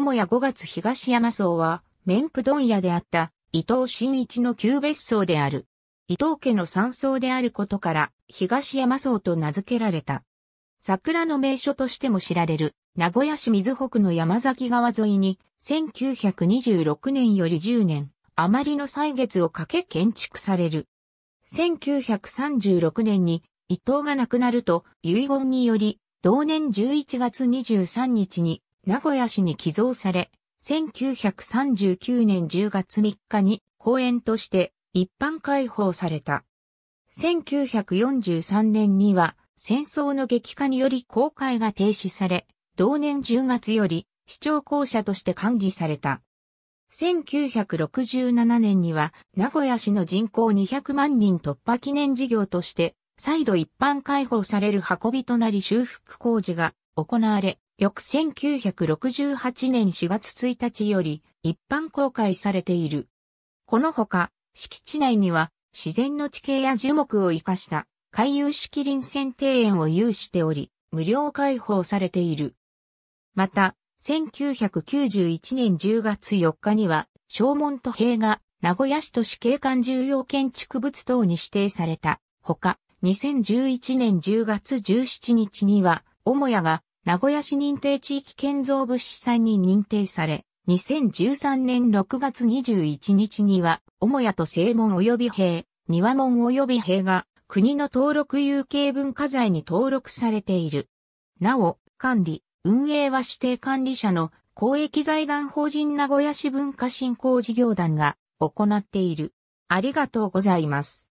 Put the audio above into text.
母屋5月東山荘は、綿布問屋であった伊藤新一の旧別荘である。伊藤家の山荘であることから、東山荘と名付けられた。桜の名所としても知られる、名古屋市水北の山崎川沿いに、1926年より10年、余りの歳月をかけ建築される。1936年に伊藤が亡くなると遺言により、同年11月23日に名古屋市に寄贈され、1939年10月3日に公園として一般開放された。1943年には戦争の激化により公開が停止され、同年10月より市長公舎として管理された。1967年には名古屋市の人口200万人突破記念事業として再度一般開放される運びとなり修復工事が行われ、翌1968年4月1日より一般公開されている。このほか、敷地内には自然の地形や樹木を活かした回遊式林線庭園を有しており、無料開放されている。また、1991年10月4日には、正門と塀が名古屋市都市景観重要建築物等に指定された。ほか、2011年10月17日には、母屋が名古屋市認定地域建造物資産に認定され、2013年6月21日には、母屋と正門及び塀、庭門及び塀が国の登録有形文化財に登録されている。なお、管理、運営は指定管理者の公益財団法人名古屋市文化振興事業団が行っている。ありがとうございます。